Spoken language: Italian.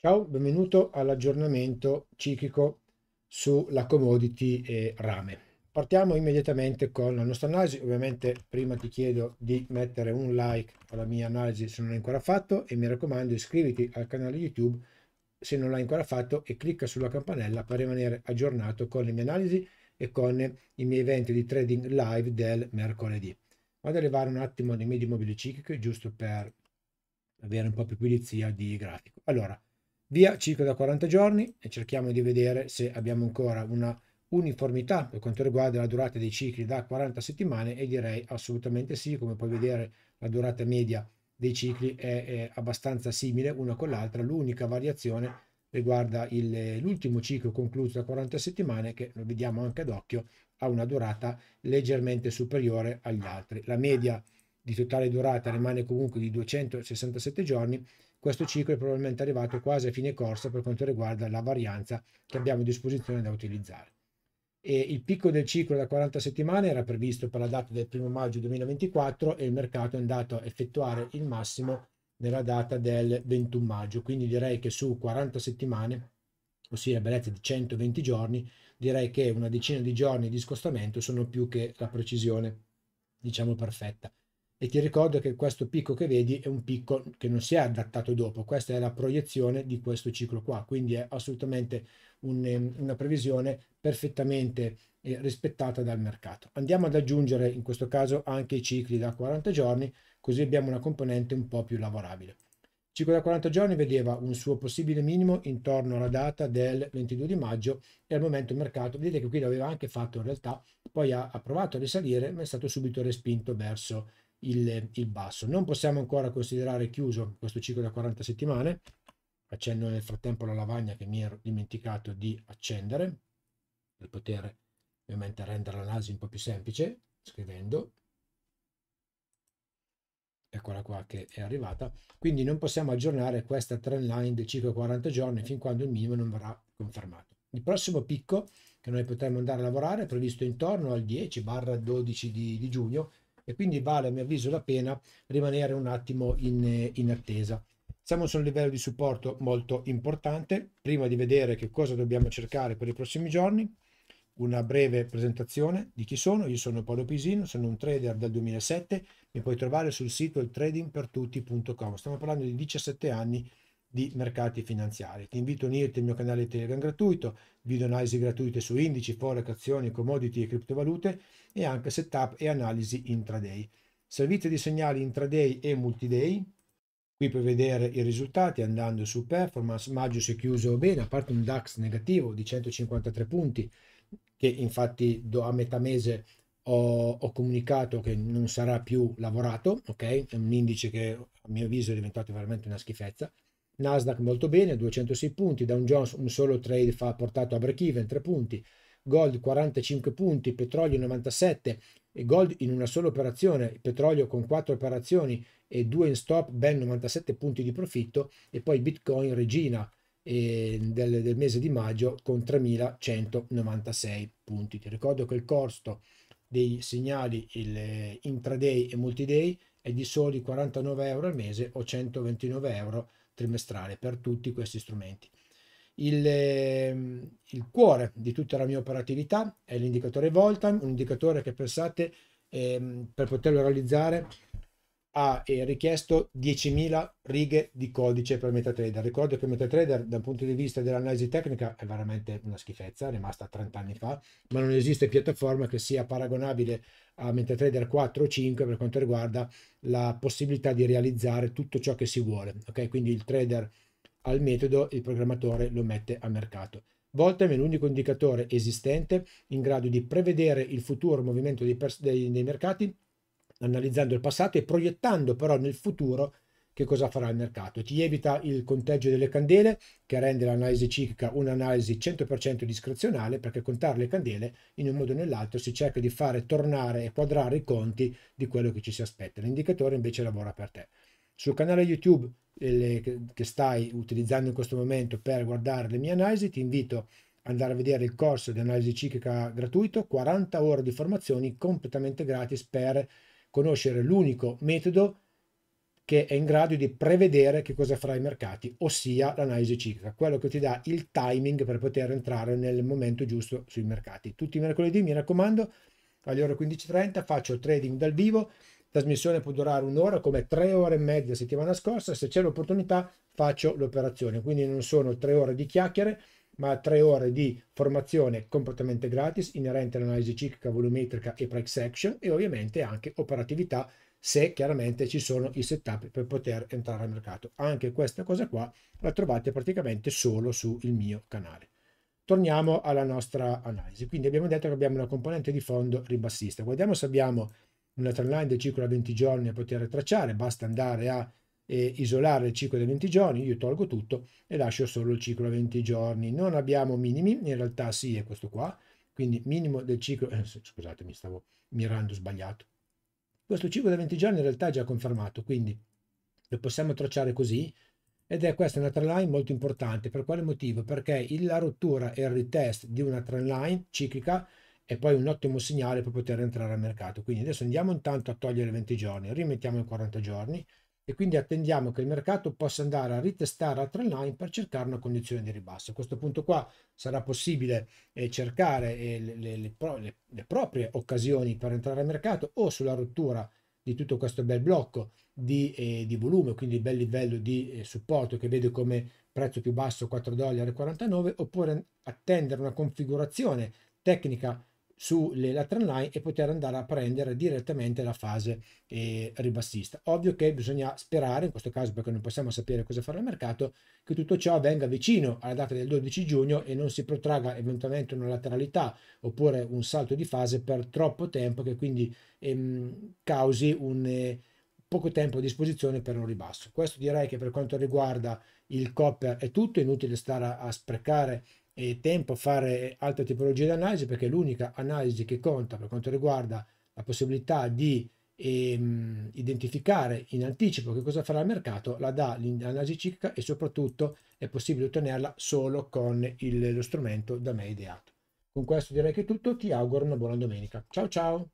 Ciao, benvenuto all'aggiornamento ciclico sulla commodity e rame. Partiamo immediatamente con la nostra analisi, ovviamente prima ti chiedo di mettere un like alla mia analisi se non l'hai ancora fatto e mi raccomando iscriviti al canale YouTube se non l'hai ancora fatto e clicca sulla campanella per rimanere aggiornato con le mie analisi e con i miei eventi di trading live del mercoledì. Vado a arrivare un attimo nei miei immobili ciclici giusto per avere un po' più di pulizia di grafico. Allora, via ciclo da 40 giorni e cerchiamo di vedere se abbiamo ancora una uniformità per quanto riguarda la durata dei cicli da 40 settimane e direi assolutamente sì, come puoi vedere la durata media dei cicli è, è abbastanza simile una con l'altra, l'unica variazione riguarda l'ultimo ciclo concluso da 40 settimane che lo vediamo anche ad occhio ha una durata leggermente superiore agli altri. La media di totale durata rimane comunque di 267 giorni, questo ciclo è probabilmente arrivato quasi a fine corsa per quanto riguarda la varianza che abbiamo a disposizione da utilizzare. E il picco del ciclo da 40 settimane era previsto per la data del 1 maggio 2024 e il mercato è andato a effettuare il massimo nella data del 21 maggio, quindi direi che su 40 settimane, ossia bellezza di 120 giorni, direi che una decina di giorni di scostamento sono più che la precisione, diciamo, perfetta e ti ricordo che questo picco che vedi è un picco che non si è adattato dopo, questa è la proiezione di questo ciclo qua, quindi è assolutamente un, ehm, una previsione perfettamente eh, rispettata dal mercato. Andiamo ad aggiungere in questo caso anche i cicli da 40 giorni, così abbiamo una componente un po' più lavorabile. Il ciclo da 40 giorni vedeva un suo possibile minimo intorno alla data del 22 di maggio e al momento il mercato, vedete che qui l'aveva anche fatto in realtà, poi ha, ha provato a risalire ma è stato subito respinto verso il, il basso. Non possiamo ancora considerare chiuso questo ciclo da 40 settimane, accendo nel frattempo la lavagna che mi ero dimenticato di accendere per poter ovviamente rendere l'analisi un po' più semplice scrivendo eccola qua che è arrivata quindi non possiamo aggiornare questa trend line del ciclo 40 giorni fin quando il minimo non verrà confermato il prossimo picco che noi potremo andare a lavorare è previsto intorno al 10 12 di, di giugno e quindi vale a mio avviso la pena rimanere un attimo in, in attesa. Siamo su un livello di supporto molto importante, prima di vedere che cosa dobbiamo cercare per i prossimi giorni, una breve presentazione di chi sono, io sono Paolo Pisino, sono un trader dal 2007, mi puoi trovare sul sito il tradingpertutti.com, stiamo parlando di 17 anni di mercati finanziari. Ti invito a unirti al mio canale Telegram gratuito, video analisi gratuite su indici, forex, azioni, commodity e criptovalute e anche setup e analisi intraday. Servizio di segnali intraday e multiday. Qui puoi vedere i risultati andando su performance. Maggio si è chiuso bene, a parte un DAX negativo di 153 punti, che infatti a metà mese ho, ho comunicato che non sarà più lavorato, ok? È un indice che a mio avviso è diventato veramente una schifezza Nasdaq molto bene, 206 punti, Dow Jones un solo trade fa portato a break even, 3 punti, Gold 45 punti, petrolio 97 e Gold in una sola operazione, petrolio con 4 operazioni e 2 in stop, ben 97 punti di profitto e poi Bitcoin regina eh, del, del mese di maggio con 3196 punti. Ti ricordo che il costo dei segnali il eh, intraday e multiday è di soli 49 euro al mese o 129 euro trimestrale per tutti questi strumenti. Il, ehm, il cuore di tutta la mia operatività è l'indicatore Voltan, un indicatore che pensate eh, per poterlo realizzare ha eh, richiesto 10.000 righe di codice per MetaTrader. Ricordo che MetaTrader dal punto di vista dell'analisi tecnica è veramente una schifezza, è rimasta 30 anni fa, ma non esiste piattaforma che sia paragonabile a MetaTrader 4 o 5 per quanto riguarda la possibilità di realizzare tutto ciò che si vuole. Ok, quindi il trader ha il metodo, il programmatore lo mette a mercato. Voltem è l'unico indicatore esistente in grado di prevedere il futuro movimento dei, dei, dei mercati analizzando il passato e proiettando però nel futuro che cosa farà il mercato. Ti evita il conteggio delle candele che rende l'analisi ciclica un'analisi 100% discrezionale perché contare le candele in un modo o nell'altro si cerca di fare tornare e quadrare i conti di quello che ci si aspetta. L'indicatore invece lavora per te. Sul canale YouTube eh, che stai utilizzando in questo momento per guardare le mie analisi ti invito ad andare a vedere il corso di analisi ciclica gratuito, 40 ore di formazioni completamente gratis per conoscere l'unico metodo che è in grado di prevedere che cosa farà i mercati, ossia l'analisi ciclica, quello che ti dà il timing per poter entrare nel momento giusto sui mercati. Tutti i mercoledì, mi raccomando, alle ore 15.30 faccio il trading dal vivo, trasmissione può durare un'ora, come tre ore e mezza settimana scorsa, se c'è l'opportunità faccio l'operazione, quindi non sono tre ore di chiacchiere, ma tre ore di formazione completamente gratis inerente all'analisi ciclica volumetrica e price action e ovviamente anche operatività se chiaramente ci sono i setup per poter entrare al mercato. Anche questa cosa qua la trovate praticamente solo sul mio canale. Torniamo alla nostra analisi. Quindi abbiamo detto che abbiamo una componente di fondo ribassista. Guardiamo se abbiamo una trendline del ciclo a 20 giorni a poter tracciare. Basta andare a e isolare il ciclo dei 20 giorni, io tolgo tutto e lascio solo il ciclo a 20 giorni. Non abbiamo minimi, in realtà sì, è questo qua, quindi minimo del ciclo, eh, scusate mi stavo mirando sbagliato. Questo ciclo dei 20 giorni in realtà è già confermato, quindi lo possiamo tracciare così ed è questa una trend line molto importante. Per quale motivo? Perché la rottura e il retest di una trend line ciclica è poi un ottimo segnale per poter entrare al mercato. Quindi adesso andiamo intanto a togliere i 20 giorni, rimettiamo in 40 giorni, e quindi attendiamo che il mercato possa andare a ritestare a trend line per cercare una condizione di ribasso. A questo punto qua sarà possibile eh, cercare eh, le, le, le, le, proprie occasioni per entrare al mercato o sulla rottura di tutto questo bel blocco di, eh, di volume, quindi il bel livello di eh, supporto che vede come prezzo più basso 4,49 dollari oppure attendere una configurazione tecnica sulla trendline e poter andare a prendere direttamente la fase eh, ribassista. Ovvio che bisogna sperare, in questo caso perché non possiamo sapere cosa farà il mercato, che tutto ciò venga vicino alla data del 12 giugno e non si protraga eventualmente una lateralità oppure un salto di fase per troppo tempo che quindi ehm, causi un... Eh, poco tempo a disposizione per un ribasso. Questo direi che per quanto riguarda il copper è tutto, è inutile stare a, a sprecare tempo a fare altre tipologie di analisi perché l'unica analisi che conta per quanto riguarda la possibilità di ehm, identificare in anticipo che cosa farà il mercato la dà l'analisi ciclica e soprattutto è possibile ottenerla solo con il, lo strumento da me ideato. Con questo direi che è tutto, ti auguro una buona domenica. Ciao ciao!